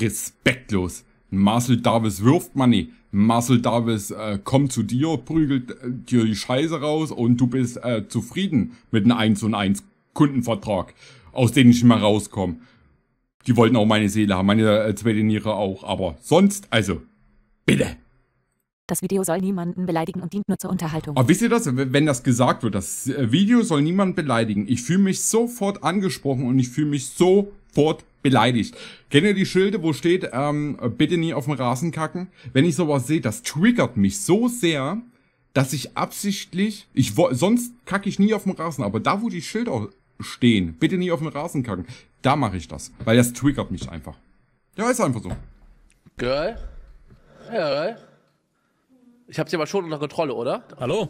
Respektlos. Marcel Davis wirft Money. Marcel Davis äh, kommt zu dir, prügelt äh, dir die Scheiße raus und du bist äh, zufrieden mit einem 1 und 1 Kundenvertrag, aus dem ich mal rauskomme. Die wollten auch meine Seele haben, meine äh, zweite Niere auch, aber sonst, also, bitte. Das Video soll niemanden beleidigen und dient nur zur Unterhaltung. Aber wisst ihr das, wenn das gesagt wird, das äh, Video soll niemanden beleidigen. Ich fühle mich sofort angesprochen und ich fühle mich sofort beleidigt. Kennt ihr die Schilde, wo steht, ähm, bitte nie auf dem Rasen kacken? Wenn ich sowas sehe, das triggert mich so sehr, dass ich absichtlich, ich sonst kacke ich nie auf dem Rasen, aber da, wo die Schilder stehen, bitte nie auf dem Rasen kacken, da mache ich das, weil das triggert mich einfach. Ja, ist einfach so. Geil. Ja, geil. Ich hab sie aber schon unter Kontrolle, oder? Hallo?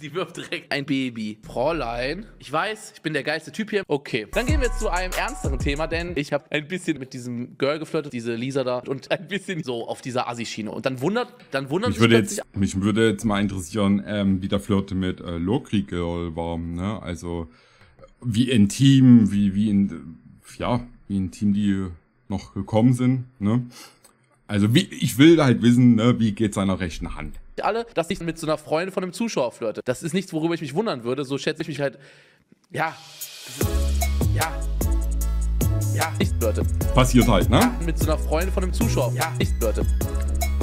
Sie wirft direkt ein Baby. Fräulein, ich weiß, ich bin der geilste Typ hier. Okay, dann gehen wir zu einem ernsteren Thema, denn ich habe ein bisschen mit diesem Girl geflirtet, diese Lisa da, und ein bisschen so auf dieser Assi-Schiene. Und dann wundert, dann wundert mich würde jetzt, Mich würde jetzt mal interessieren, ähm, wie der Flirt mit äh, Lokri Girl war, ne? Also, wie intim, wie, wie, in, ja, wie intim die noch gekommen sind, ne? Also, wie, ich will halt wissen, ne, wie geht's seiner rechten Hand? alle, dass ich mit so einer Freundin von einem Zuschauer flirte. Das ist nichts, worüber ich mich wundern würde. So schätze ich mich halt. Ja. Ja. Ja, ich flirte. Passiert halt, ne? Ja, mit so einer Freundin von einem Zuschauer. Ja, ich flirte.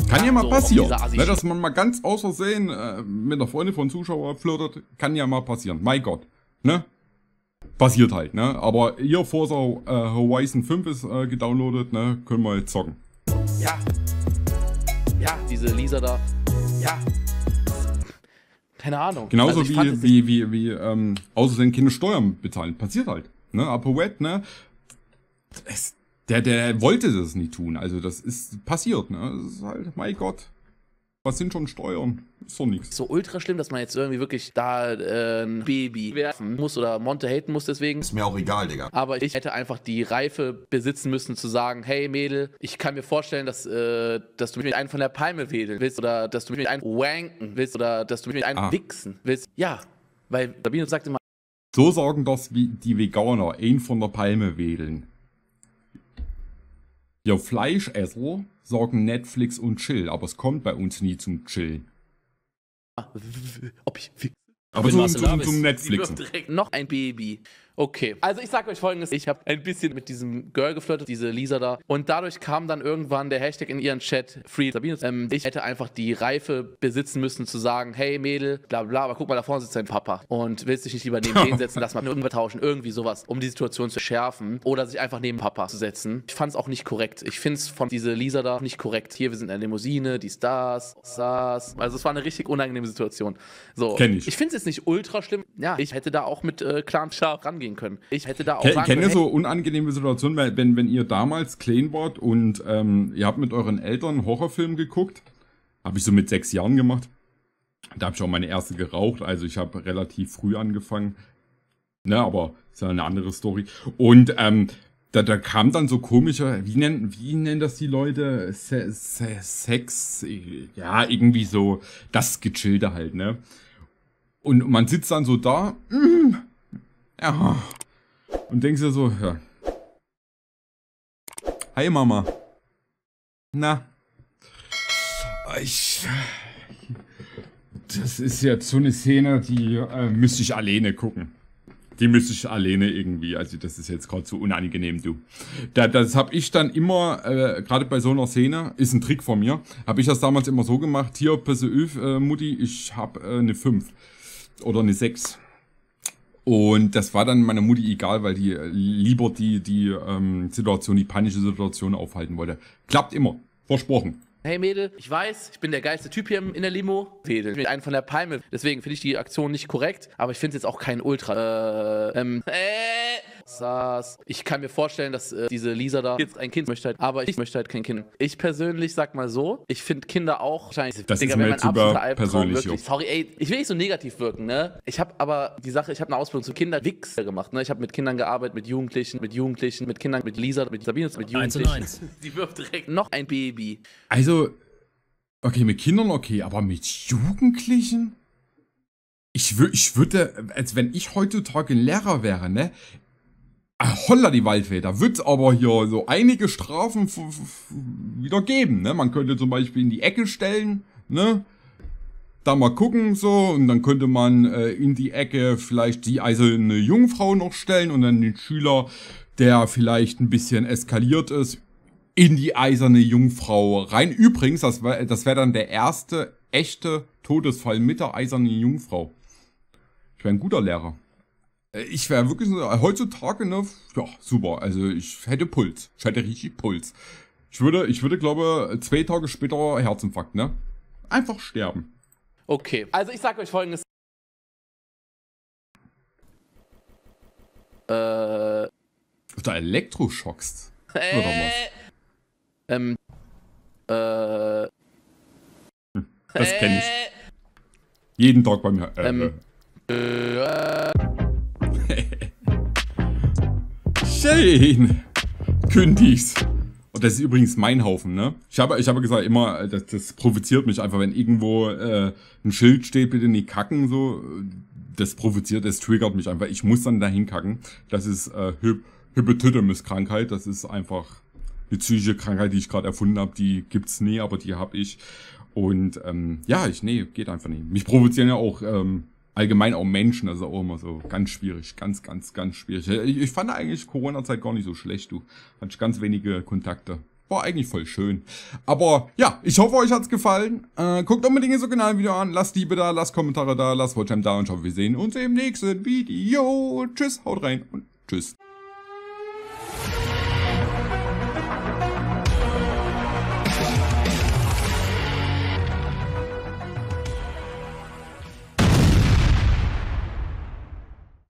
Kann ja mal so, passieren. Ne, dass man mal ganz außersehen äh, mit einer Freundin von einem Zuschauer flirtet, kann ja mal passieren. Mein Gott. Ne? Passiert halt, ne? Aber ihr Forza äh, Horizon 5 ist äh, gedownloadet, ne? Können wir jetzt zocken. Ja. Ja, diese Lisa da, ja, keine Ahnung. Genauso also wie, wie, wie, wie, ähm, außerdem keine Steuern bezahlen. Passiert halt. Ne? Apoet, ne? Es, der, der wollte das nicht tun. Also das ist passiert, ne? Das ist halt, mein Gott. Was sind schon Steuern? Ist doch nichts. So ultra schlimm, dass man jetzt irgendwie wirklich da äh, ein Baby werfen muss oder Monte haten muss deswegen. Ist mir auch egal, Digga. Aber ich hätte einfach die Reife besitzen müssen zu sagen, hey Mädel, ich kann mir vorstellen, dass, äh, dass du mich mit einem von der Palme wedeln willst oder dass du mich mit einem wanken willst oder dass du mich einen ah. wichsen willst. Ja, weil Sabine sagt immer. So sorgen das die Veganer, einen von der Palme wedeln. Ja, Fleischesser sagen Netflix und Chill, aber es kommt bei uns nie zum Chillen. Ah, ob ich Aber, aber zum, zum, zum Netflixen. Noch ein Baby. Okay. Also ich sag euch folgendes, ich habe ein bisschen mit diesem Girl geflirtet, diese Lisa da. Und dadurch kam dann irgendwann der Hashtag in ihren Chat, Free Sabine. Ähm, ich hätte einfach die Reife besitzen müssen zu sagen, hey Mädel, bla bla, aber guck mal, da vorne sitzt dein Papa. Und willst dich nicht lieber neben den setzen, lass mal irgendwas tauschen, irgendwie sowas, um die Situation zu schärfen. Oder sich einfach neben Papa zu setzen. Ich fand's auch nicht korrekt. Ich find's von dieser Lisa da nicht korrekt. Hier, wir sind in der Limousine, die Stars, Stars. Also es war eine richtig unangenehme Situation. So. Kenn ich. Ich find's jetzt nicht ultra schlimm. Ja, ich hätte da auch mit äh, Clan scharf rangehen reinbringen können. Ich hätte da auch. Ich kenne so unangenehme Situationen, wenn, wenn ihr damals klein wart und ähm, ihr habt mit euren Eltern einen Horrorfilm geguckt? Habe ich so mit sechs Jahren gemacht. Da habe ich auch meine erste geraucht, also ich habe relativ früh angefangen. Ne, aber ist ja eine andere Story. Und ähm, da, da kam dann so komischer, wie nennen, wie nennen das die Leute? Se, se, Sex, ja, irgendwie so das Gechillte halt, ne? Und man sitzt dann so da, mm, ja. Und denkst dir so, ja. Hi Mama. Na. Ich. Das ist jetzt so eine Szene, die äh, müsste ich alleine gucken. Die müsste ich alleine irgendwie. Also das ist jetzt gerade so unangenehm, du. Da, das habe ich dann immer, äh, gerade bei so einer Szene, ist ein Trick von mir, habe ich das damals immer so gemacht, hier, pass auf, äh, Mutti, ich habe äh, eine 5 oder eine 6. Und das war dann meiner Mutti egal, weil die äh, lieber die, die ähm, Situation, die panische Situation aufhalten wollte. Klappt immer. Versprochen. Hey Mädel, ich weiß, ich bin der geilste Typ hier in der Limo. Mädel, ich bin ein von der Palme. Deswegen finde ich die Aktion nicht korrekt, aber ich finde es jetzt auch kein Ultra. Äh, ähm, äh saß. Ich kann mir vorstellen, dass äh, diese Lisa da jetzt ein Kind möchte halt, aber ich möchte halt kein Kind. Ich persönlich sag mal so, ich finde Kinder auch wahrscheinlich. Das Digga, ist mir jetzt über persönlich. Wirklich, sorry, ey, ich will nicht so negativ wirken, ne? Ich habe aber die Sache, ich habe eine Ausbildung zu Kinderwichser gemacht, ne? Ich habe mit Kindern gearbeitet, mit Jugendlichen, mit Jugendlichen, mit Kindern, mit Lisa, mit Sabine, mit Jugendlichen. 1 zu 9. Die wirft direkt noch ein Baby. Also, okay, mit Kindern okay, aber mit Jugendlichen? Ich würde, ich würde, als wenn ich heutzutage Lehrer wäre, ne? Ach, holla die Waldfee, da wird's aber hier so einige Strafen wieder geben, ne? Man könnte zum Beispiel in die Ecke stellen, ne? Da mal gucken so und dann könnte man äh, in die Ecke vielleicht die also eiserne Jungfrau noch stellen und dann den Schüler, der vielleicht ein bisschen eskaliert ist, in die eiserne Jungfrau rein. Übrigens, das wäre das wär dann der erste echte Todesfall mit der eisernen Jungfrau. Ich wäre ein guter Lehrer. Äh, ich wäre wirklich so, äh, heutzutage, ne, ja, super. Also ich hätte Puls. Ich hätte richtig Puls. Ich würde, ich würde, glaube, zwei Tage später Herzinfarkt, ne? Einfach sterben. Okay, also ich sag euch folgendes. Äh. Oder Elektroschockst. Äh, Oder Ähm. Äh. Hm, das kenne ich. Äh. Jeden Tag bei mir. Äh, ähm. Äh. Shane Kündig's. Und das ist übrigens mein Haufen, ne? Ich habe, ich habe gesagt, immer, äh, das, das provoziert mich einfach, wenn irgendwo äh, ein Schild steht, bitte nicht kacken, so. Das provoziert, das triggert mich einfach. Ich muss dann dahin kacken. Das ist äh, Hypotydemus-Krankheit. Das ist einfach eine psychische Krankheit, die ich gerade erfunden habe. Die gibt's nie, aber die habe ich. Und ähm, ja, ich, nee, geht einfach nicht. Mich provozieren ja auch ähm, allgemein auch Menschen, das ist auch immer so ganz schwierig, ganz, ganz, ganz schwierig. Ich, ich fand eigentlich Corona-Zeit gar nicht so schlecht, du. Hatte ich ganz wenige Kontakte. War eigentlich voll schön. Aber ja, ich hoffe, euch hat's gefallen. Äh, guckt unbedingt so genau Video an. Lasst Liebe da, lasst Kommentare da, lasst Watchtime da und ich hoffe, wir sehen uns im nächsten Video. Tschüss, haut rein und tschüss.